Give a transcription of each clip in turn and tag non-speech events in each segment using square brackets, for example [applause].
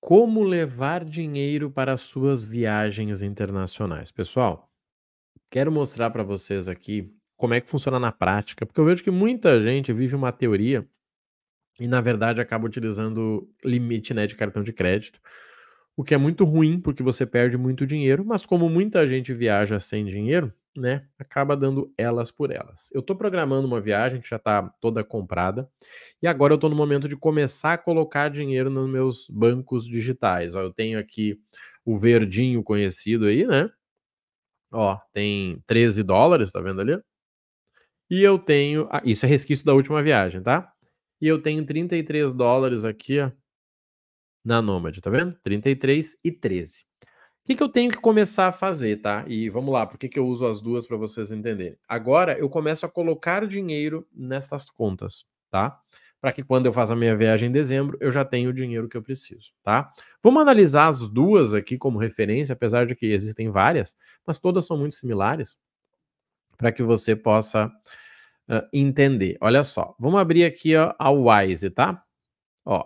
Como levar dinheiro para as suas viagens internacionais. Pessoal, quero mostrar para vocês aqui como é que funciona na prática, porque eu vejo que muita gente vive uma teoria e, na verdade, acaba utilizando limite né, de cartão de crédito, o que é muito ruim, porque você perde muito dinheiro, mas como muita gente viaja sem dinheiro, né, acaba dando elas por elas. Eu estou programando uma viagem que já está toda comprada e agora eu estou no momento de começar a colocar dinheiro nos meus bancos digitais. Ó, eu tenho aqui o verdinho conhecido aí, né? Ó, tem 13 dólares, tá vendo ali? E eu tenho. Ah, isso é resquício da última viagem, tá? E eu tenho 33 dólares aqui, ó, na Nômade, tá vendo? 33 e 13 que, que eu tenho que começar a fazer, tá? E vamos lá, por que, que eu uso as duas para vocês entenderem? Agora eu começo a colocar dinheiro nestas contas, tá? Para que quando eu faço a minha viagem em dezembro, eu já tenho o dinheiro que eu preciso, tá? Vamos analisar as duas aqui como referência, apesar de que existem várias, mas todas são muito similares, para que você possa uh, entender. Olha só, vamos abrir aqui ó, a Wise, tá? Ó,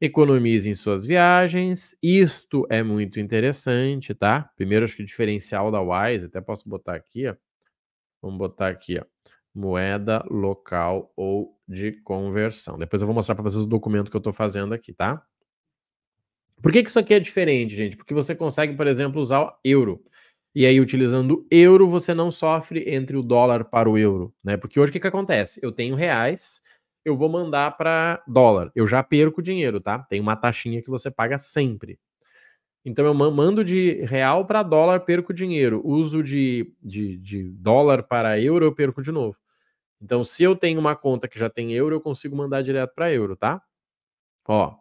economizem suas viagens. Isto é muito interessante, tá? Primeiro, acho que o diferencial da Wise, até posso botar aqui, ó. Vamos botar aqui, ó. Moeda local ou de conversão. Depois eu vou mostrar para vocês o documento que eu estou fazendo aqui, tá? Por que, que isso aqui é diferente, gente? Porque você consegue, por exemplo, usar o euro. E aí, utilizando euro, você não sofre entre o dólar para o euro, né? Porque hoje o que, que acontece? Eu tenho reais, eu vou mandar para dólar. Eu já perco dinheiro, tá? Tem uma taxinha que você paga sempre. Então eu mando de real para dólar, perco dinheiro. Uso de, de, de, dólar para euro, eu perco de novo. Então, se eu tenho uma conta que já tem euro, eu consigo mandar direto para euro, tá? Ó,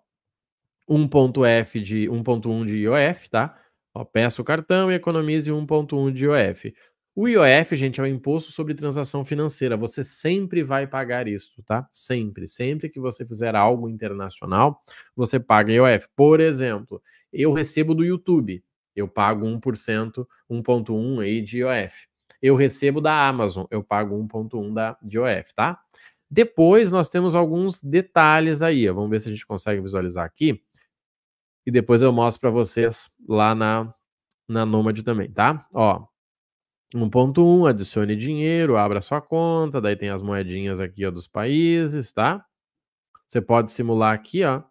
1.f de 1.1 de IOF, tá? Ó, peça o cartão e economize 1.1 de IOF. O IOF, gente, é o imposto sobre transação financeira. Você sempre vai pagar isso, tá? Sempre. Sempre que você fizer algo internacional, você paga IOF. Por exemplo, eu recebo do YouTube, eu pago 1%, 1,1% aí de IOF. Eu recebo da Amazon, eu pago 1,1% da, de IOF, tá? Depois nós temos alguns detalhes aí. Vamos ver se a gente consegue visualizar aqui. E depois eu mostro para vocês lá na, na Nomad também, tá? Ó, 1.1, adicione dinheiro, abra sua conta, daí tem as moedinhas aqui ó, dos países, tá? Você pode simular aqui, ó.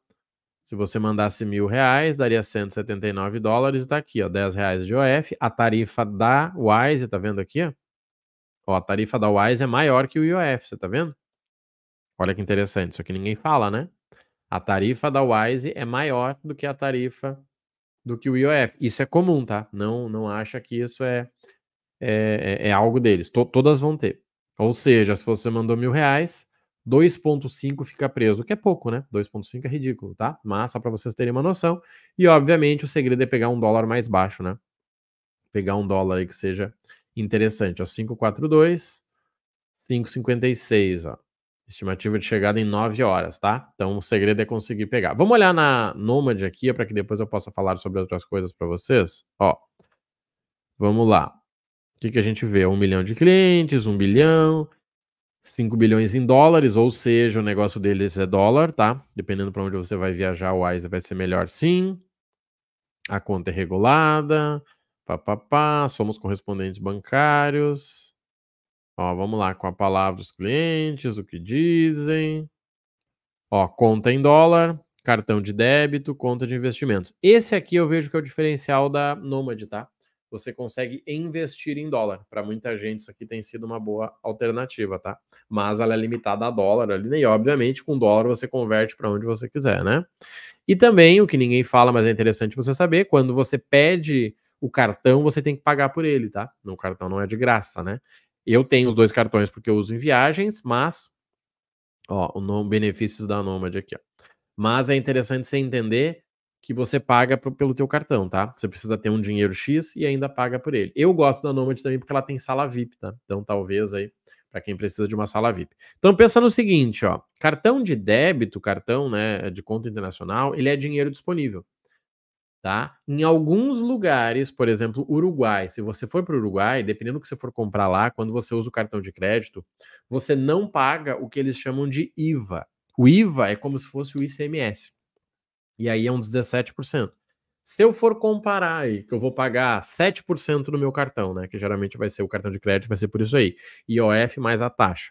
Se você mandasse mil reais, daria 179 dólares, tá aqui, ó, 10 reais de OF. A tarifa da Wise, tá vendo aqui, ó? ó? A tarifa da Wise é maior que o IOF, você tá vendo? Olha que interessante, isso aqui ninguém fala, né? A tarifa da Wise é maior do que a tarifa do que o IOF. Isso é comum, tá? Não, não acha que isso é é, é, é algo deles. todas vão ter. Ou seja, se você mandou mil reais, 2,5 fica preso, que é pouco, né? 2,5 é ridículo, tá? Mas só para vocês terem uma noção. E, obviamente, o segredo é pegar um dólar mais baixo, né? Pegar um dólar aí que seja interessante. 5,42, 5,56, ó. Estimativa de chegada em 9 horas, tá? Então o segredo é conseguir pegar. Vamos olhar na Nomad aqui, para que depois eu possa falar sobre outras coisas para vocês. Ó, vamos lá que, que a gente vê? Um milhão de clientes, um bilhão, 5 bilhões em dólares, ou seja, o negócio deles é dólar, tá? Dependendo para onde você vai viajar, o Wise vai ser melhor sim. A conta é regulada, papapá, somos correspondentes bancários. Ó, vamos lá com a palavra dos clientes, o que dizem. Ó, conta em dólar, cartão de débito, conta de investimentos. Esse aqui eu vejo que é o diferencial da Nomad, tá? você consegue investir em dólar. Para muita gente, isso aqui tem sido uma boa alternativa, tá? Mas ela é limitada a dólar ali, né? e obviamente com dólar você converte para onde você quiser, né? E também, o que ninguém fala, mas é interessante você saber, quando você pede o cartão, você tem que pagar por ele, tá? O cartão não é de graça, né? Eu tenho os dois cartões porque eu uso em viagens, mas. Ó, o benefícios da Nomad aqui, ó. Mas é interessante você entender que você paga pro, pelo teu cartão, tá? Você precisa ter um dinheiro X e ainda paga por ele. Eu gosto da Nomad também porque ela tem sala VIP, tá? Então talvez aí para quem precisa de uma sala VIP. Então pensa no seguinte, ó, cartão de débito, cartão, né, de conta internacional, ele é dinheiro disponível, tá? Em alguns lugares, por exemplo, Uruguai, se você for para o Uruguai, dependendo do que você for comprar lá, quando você usa o cartão de crédito, você não paga o que eles chamam de IVA. O IVA é como se fosse o ICMS. E aí é uns 17%. Se eu for comparar aí, que eu vou pagar 7% no meu cartão, né? Que geralmente vai ser o cartão de crédito, vai ser por isso aí. IOF mais a taxa.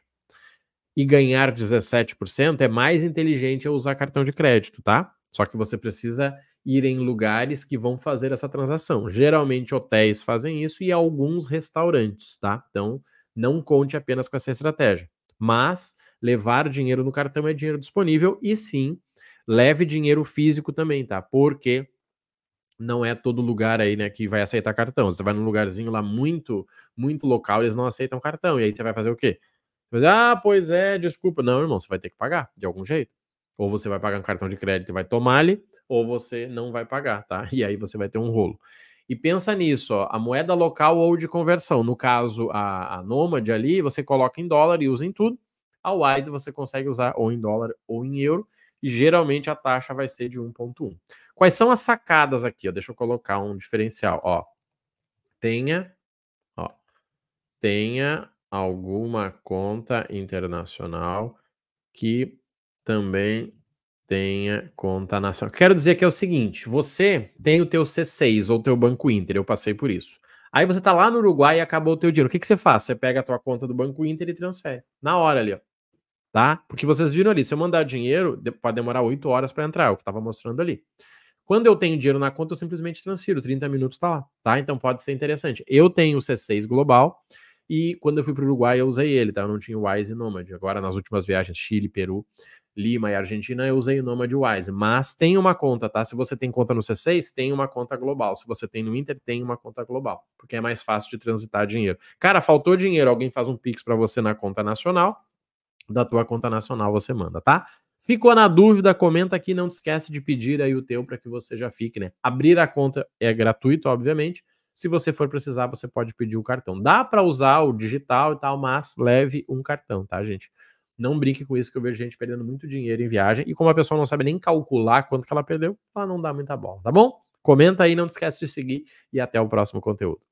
E ganhar 17% é mais inteligente eu usar cartão de crédito, tá? Só que você precisa ir em lugares que vão fazer essa transação. Geralmente hotéis fazem isso e alguns restaurantes, tá? Então, não conte apenas com essa estratégia. Mas levar dinheiro no cartão é dinheiro disponível e sim Leve dinheiro físico também, tá? Porque não é todo lugar aí, né, que vai aceitar cartão. Você vai num lugarzinho lá muito, muito local, eles não aceitam cartão. E aí você vai fazer o quê? Você vai dizer, ah, pois é, desculpa. Não, irmão, você vai ter que pagar de algum jeito. Ou você vai pagar um cartão de crédito e vai tomar ele, ou você não vai pagar, tá? [laughs] E aí você vai ter um rolo. E pensa nisso, ó, a moeda local ou de conversão. No caso, a, a Nômade ali, você coloca em dólar e usa em tudo. A Wise você consegue usar ou em dólar ou em euro e geralmente a taxa vai ser de 1.1. Quais são as sacadas aqui? Ó, deixa eu colocar um diferencial. Ó, tenha, ó, tenha alguma conta internacional que também tenha conta nacional. Quero dizer que é o seguinte, você tem o teu C6 ou teu Banco Inter, eu passei por isso. Aí você tá lá no Uruguai e acabou o teu dinheiro. O que, que você faz? Você pega a tua conta do Banco Inter e transfere. Na hora ali, ó tá? Porque vocês viram ali, se eu mandar dinheiro, pode demorar 8 horas para entrar, é o que estava mostrando ali. Quando eu tenho dinheiro na conta, eu simplesmente transfiro, 30 minutos está lá, tá? Então pode ser interessante. Eu tenho o C6 Global e quando eu fui para o Uruguai eu usei ele, tá? Eu não tinha o Wise e Nomad. Agora nas últimas viagens, Chile, Peru, Lima e Argentina, eu usei o Nomad Wise. Mas tem uma conta, tá? Se você tem conta no C6, tem uma conta global. Se você tem no Inter, tem uma conta global, porque é mais fácil de transitar dinheiro. Cara, faltou dinheiro, alguém faz um Pix para você na conta nacional, da tua conta nacional você manda, tá? Ficou na dúvida? Comenta aqui, não esquece de pedir aí o teu para que você já fique, né? Abrir a conta é gratuito, obviamente. Se você for precisar, você pode pedir o cartão. Dá para usar o digital e tal, mas leve um cartão, tá, gente? Não brinque com isso que eu vejo gente perdendo muito dinheiro em viagem e como a pessoa não sabe nem calcular quanto que ela perdeu, ela não dá muita bola, tá bom? Comenta aí, não esquece de seguir e até o próximo conteúdo.